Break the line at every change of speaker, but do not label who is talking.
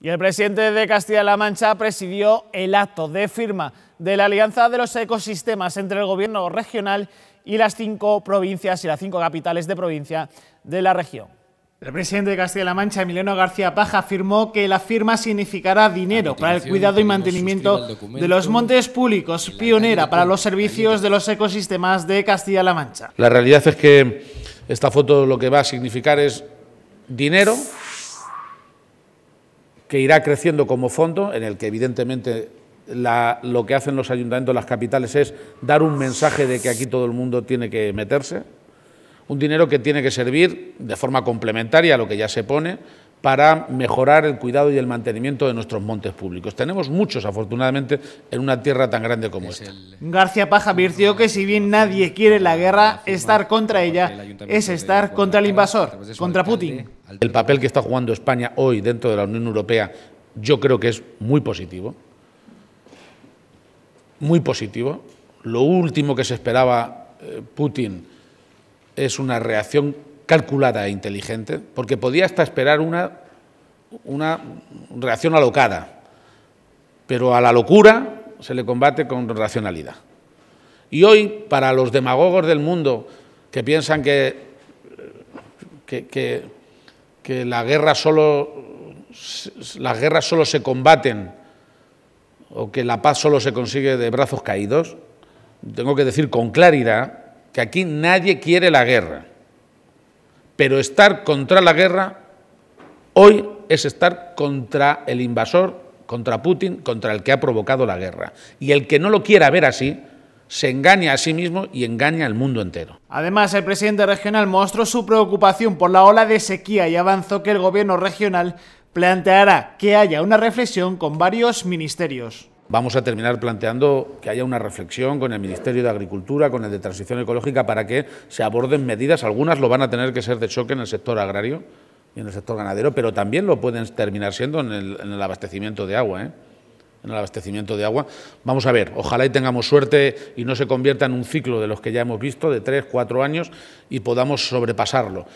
Y el presidente de Castilla-La Mancha presidió el acto de firma de la Alianza de los Ecosistemas entre el Gobierno regional y las cinco provincias y las cinco capitales de provincia de la región. El presidente de Castilla-La Mancha, Emiliano García Paja, afirmó que la firma significará dinero para el cuidado y mantenimiento de los montes públicos, pionera para los servicios de los ecosistemas de Castilla-La Mancha.
La realidad es que esta foto lo que va a significar es dinero que irá creciendo como fondo, en el que evidentemente lo que hacen los ayuntamientos, las capitales, es dar un mensaje de que aquí todo el mundo tiene que meterse. Un dinero que tiene que servir de forma complementaria a lo que ya se pone para mejorar el cuidado y el mantenimiento de nuestros montes públicos. Tenemos muchos, afortunadamente, en una tierra tan grande como esta.
García Paja advirtió que si bien nadie quiere la guerra, estar contra ella es estar contra el invasor, contra Putin.
El papel que está jugando España hoy dentro de la Unión Europea yo creo que es muy positivo, muy positivo. Lo último que se esperaba eh, Putin es una reacción calculada e inteligente, porque podía hasta esperar una, una reacción alocada, pero a la locura se le combate con racionalidad. Y hoy, para los demagogos del mundo que piensan que, que, la guerra solo, las guerras solo se combaten o que la paz solo se consigue de brazos caídos, tengo que decir con claridad que aquí nadie quiere la guerra. Pero estar contra la guerra hoy es estar contra el invasor, contra Putin, contra el que ha provocado la guerra. Y el que no lo quiera ver así, se engaña a sí mismo y engaña al mundo entero.
Además, el presidente regional mostró su preocupación por la ola de sequía y avanzó que el gobierno regional planteará que haya una reflexión con varios ministerios.
Vamos a terminar planteando que haya una reflexión con el Ministerio de Agricultura, con el de Transición Ecológica, para que se aborden medidas. Algunas lo van a tener que ser de choque en el sector agrario y en el sector ganadero, pero también lo pueden terminar siendo en el, abastecimiento de agua. ¿eh? en el abastecimiento de agua. Vamos a ver, ojalá y tengamos suerte y no se convierta en un ciclo de los que ya hemos visto, de tres, cuatro años, y podamos sobrepasarlo.